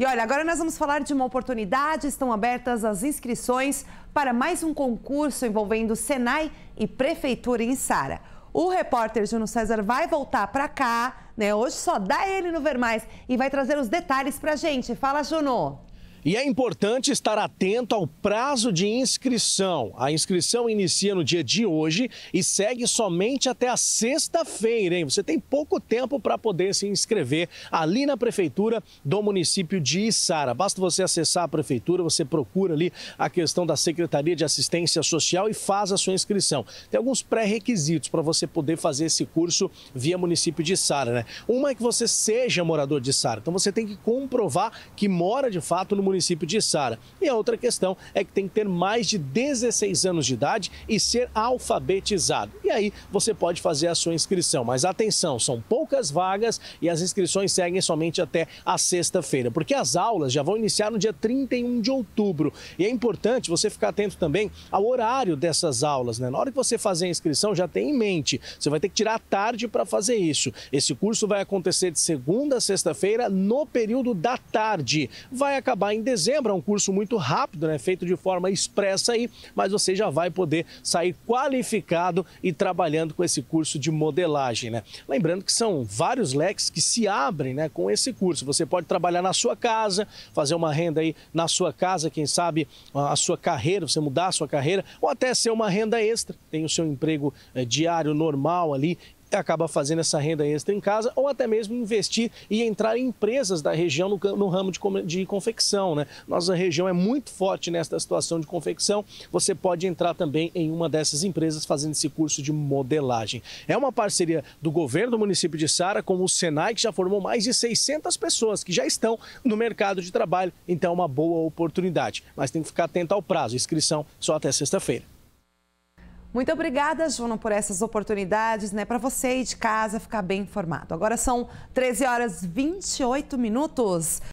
E olha, agora nós vamos falar de uma oportunidade. Estão abertas as inscrições para mais um concurso envolvendo Senai e Prefeitura em Sara. O repórter Juno César vai voltar para cá, né? Hoje só dá ele no Ver Mais e vai trazer os detalhes para gente. Fala, Juno! E é importante estar atento ao prazo de inscrição. A inscrição inicia no dia de hoje e segue somente até a sexta-feira, hein? Você tem pouco tempo para poder se inscrever ali na prefeitura do município de Isara. Basta você acessar a prefeitura, você procura ali a questão da Secretaria de Assistência Social e faz a sua inscrição. Tem alguns pré-requisitos para você poder fazer esse curso via município de Isara, né? Uma é que você seja morador de Isara. Então você tem que comprovar que mora de fato no município de Sara. E a outra questão é que tem que ter mais de 16 anos de idade e ser alfabetizado. E aí você pode fazer a sua inscrição. Mas atenção, são poucas vagas e as inscrições seguem somente até a sexta-feira, porque as aulas já vão iniciar no dia 31 de outubro. E é importante você ficar atento também ao horário dessas aulas, né? Na hora que você fazer a inscrição, já tem em mente, você vai ter que tirar a tarde para fazer isso. Esse curso vai acontecer de segunda a sexta-feira no período da tarde. Vai acabar em em dezembro. É um curso muito rápido, né? feito de forma expressa aí, mas você já vai poder sair qualificado e trabalhando com esse curso de modelagem. Né? Lembrando que são vários leques que se abrem né, com esse curso. Você pode trabalhar na sua casa, fazer uma renda aí na sua casa, quem sabe a sua carreira, você mudar a sua carreira, ou até ser uma renda extra. Tem o seu emprego eh, diário normal ali acaba fazendo essa renda extra em casa ou até mesmo investir e entrar em empresas da região no, no ramo de, de confecção. Né? Nossa região é muito forte nesta situação de confecção. Você pode entrar também em uma dessas empresas fazendo esse curso de modelagem. É uma parceria do governo do município de Sara com o Senai, que já formou mais de 600 pessoas que já estão no mercado de trabalho. Então é uma boa oportunidade, mas tem que ficar atento ao prazo. Inscrição só até sexta-feira. Muito obrigada, Juno, por essas oportunidades, né? Para você e de casa ficar bem informado. Agora são 13 horas 28 minutos.